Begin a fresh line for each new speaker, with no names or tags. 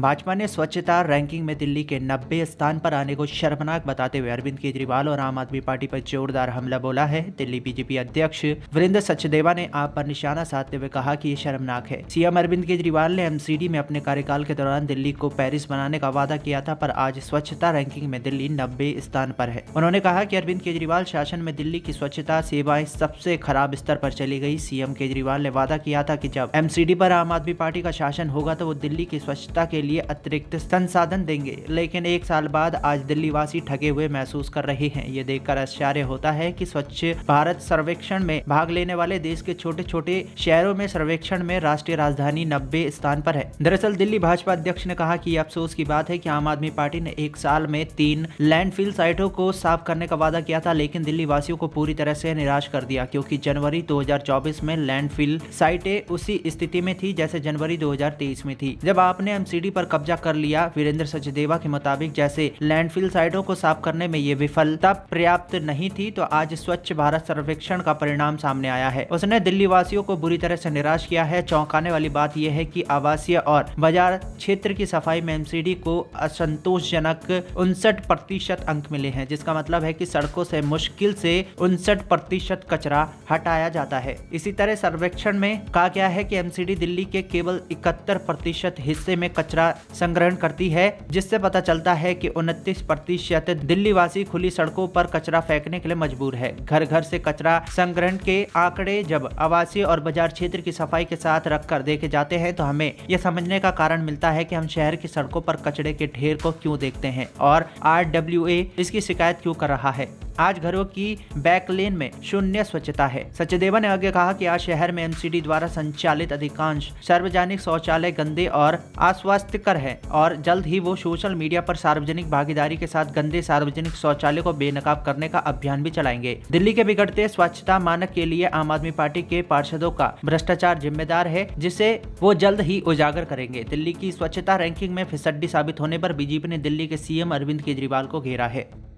भाजपा ने स्वच्छता रैंकिंग में दिल्ली के 90 स्थान पर आने को शर्मनाक बताते हुए अरविंद केजरीवाल और आम आदमी पार्टी पर जोरदार हमला बोला है दिल्ली बीजेपी अध्यक्ष वरिंद्र सचदेवा ने आप पर निशाना साधते हुए कहा कि ये शर्मनाक है सीएम अरविंद केजरीवाल ने एमसीडी में अपने कार्यकाल के दौरान दिल्ली को पेरिस बनाने का वादा किया था पर आज स्वच्छता रैंकिंग में दिल्ली नब्बे स्थान पर है उन्होंने कहा की अरविंद केजरीवाल शासन में दिल्ली की स्वच्छता सेवाएं सबसे खराब स्तर पर चली गयी सीएम केजरीवाल ने वादा किया था की जब एम पर आम आदमी पार्टी का शासन होगा तो वो दिल्ली की स्वच्छता के लिए अतिरिक्त संसाधन देंगे लेकिन एक साल बाद आज दिल्लीवासी ठगे हुए महसूस कर रहे हैं ये देखकर आश्चर्य होता है कि स्वच्छ भारत सर्वेक्षण में भाग लेने वाले देश के छोटे छोटे शहरों में सर्वेक्षण में राष्ट्रीय राजधानी नब्बे स्थान पर है दरअसल दिल्ली भाजपा अध्यक्ष ने कहा की अफसोस की बात है की आम आदमी पार्टी ने एक साल में तीन लैंडफिल साइटों को साफ करने का वादा किया था लेकिन दिल्ली वासियों को पूरी तरह से निराश कर दिया क्योंकि जनवरी 2024 में लैंडफिल साइटें उसी स्थिति में थी जैसे जनवरी 2023 में थी जब आपने एमसीडी पर कब्जा कर लिया वीरेंद्र सचदेवा के मुताबिक जैसे लैंडफिल साइटों को साफ करने में ये विफलता पर्याप्त नहीं थी तो आज स्वच्छ भारत सर्वेक्षण का परिणाम सामने आया है उसने दिल्ली वासियों को बुरी तरह से निराश किया है चौंकाने वाली बात यह है की आवासीय और बाजार क्षेत्र की सफाई में एमसीडी को असंतोषजनक उनसठ प्रतिशत अंक मिले हैं जिसका मतलब है कि सड़कों से मुश्किल से उनसठ प्रतिशत कचरा हटाया जाता है इसी तरह सर्वेक्षण में कहा गया है कि एमसीडी दिल्ली के केवल इकहत्तर प्रतिशत हिस्से में कचरा कचरा संग्रहण करती है जिससे पता चलता है कि उनतीस प्रतिशत दिल्ली वासी खुली सड़कों पर कचरा फेंकने के लिए मजबूर है घर घर से कचरा संग्रहण के आंकड़े जब आवासीय और बाजार क्षेत्र की सफाई के साथ रख कर देखे जाते हैं तो हमें यह समझने का कारण मिलता है की हम शहर की सड़कों पर कचरे के ढेर को क्यूँ देखते हैं और आर इसकी शिकायत क्यूँ कर रहा है आज घरों की बैक लेन में शून्य स्वच्छता है सचदेवा ने आगे कहा कि आज शहर में एमसीडी द्वारा संचालित अधिकांश सार्वजनिक शौचालय गंदे और अस्वास्थ्यकर है और जल्द ही वो सोशल मीडिया पर सार्वजनिक भागीदारी के साथ गंदे सार्वजनिक शौचालय को बेनकाब करने का अभियान भी चलाएंगे दिल्ली के बिगड़ते स्वच्छता मानक के लिए आम आदमी पार्टी के पार्षदों का भ्रष्टाचार जिम्मेदार है जिसे वो जल्द ही उजागर करेंगे दिल्ली की स्वच्छता रैंकिंग में फिसड्डी साबित होने पर बीजेपी ने दिल्ली के सीएम अरविंद केजरीवाल को घेरा है